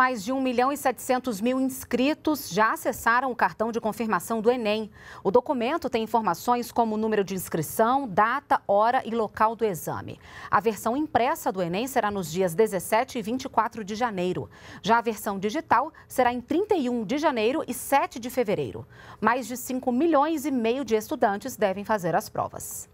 Mais de 1 milhão e 700 mil inscritos já acessaram o cartão de confirmação do Enem. O documento tem informações como número de inscrição, data, hora e local do exame. A versão impressa do Enem será nos dias 17 e 24 de janeiro. Já a versão digital será em 31 de janeiro e 7 de fevereiro. Mais de 5 milhões e meio de estudantes devem fazer as provas.